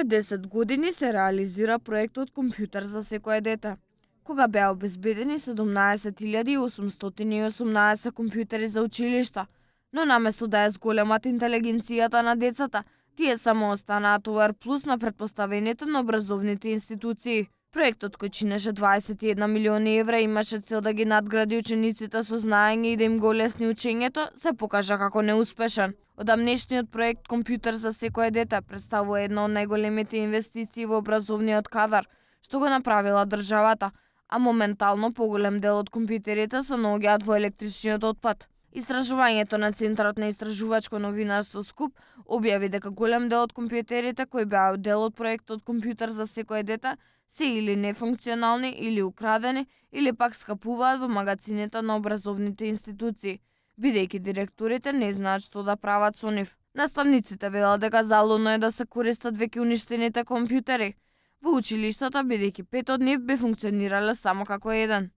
Пред 10 години се реализира проектот Компјутер за секое дете, кога беа обезбедени 17.818 компјутери за училишта, но наместо да е сголемат интелигенцијата на децата, тие само останаат овар плюс на предпоставените на образовните институции – Проектот кој чинеше 21 милиони евра имаше цел да ги надгради учениците со знаење и да им го лесни учењето, се покажа како неуспешен. Одамнешниот проект Компјутер за секое дете представува една од најголемите инвестиции во образовниот кадар, што го направила државата, а моментално поголем дел од компјутерите се наоѓаат во електричниот отпад. Истражувањето на Центарот на истражувачко новинарство СКУП објави дека голем дел од компјутерите кои беа дел од проектот компјутер за секое дете се или нефункционални или украдени или пак скапуваат во магазините на образовните институции, бидејќи директорите не знаат што да прават со нив. Наставниците велат дека залудно е да се користат веќе уништените компјутери. Во училиштата, бидејќи пет од нив би функционирале само како еден.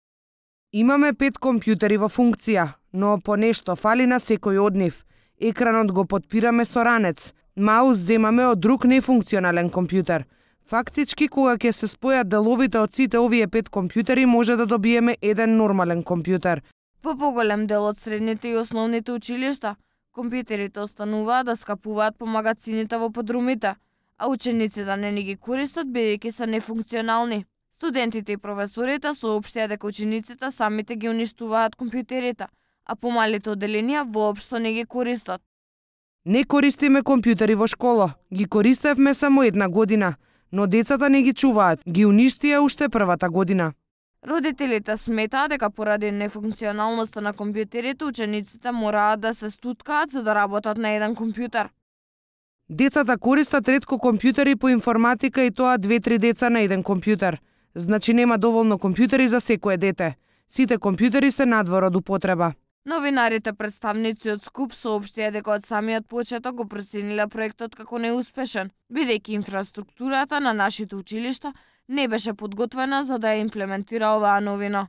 Имаме пет компјутери во функција, но по нешто фали на секој од нив. Екранот го подпираме со ранец, маус земаме од друг нефункционален компјутер. Фактички, кога ќе се спојат деловите од сите овие пет компјутери, може да добиеме еден нормален компјутер. Во поголем дел од средните и основните училишта, компјутерите остануваат да скапуваат по магазините во подрумите, а учениците да не ни ги користат бидејќи се нефункционални. Студентите и професорите соопштија дека учениците самите ги уништуваат компјутерите – а помалите оделенија воопшто не ги користат. Не користиме компјутери во школа, ги користевме само една година, но децата не ги чуваат, ги уништија уште првата година. Родителите сметаа дека поради нефункционалноста на компјутерите учениците мораат да се стуткаат за да работат на еден компјутер. Децата користат ретко компјутери по информатика и тоа две-три деца на еден компјутер. Значи нема доволно компјутери за секое дете. Сите компјутери се надвор од употреба. Новинарите представници од Скуп сообштија дека од самиот почеток го процениле проектот како неуспешен, бидејќи инфраструктурата на нашите училишта не беше подготвена за да ја имплементира оваа новина.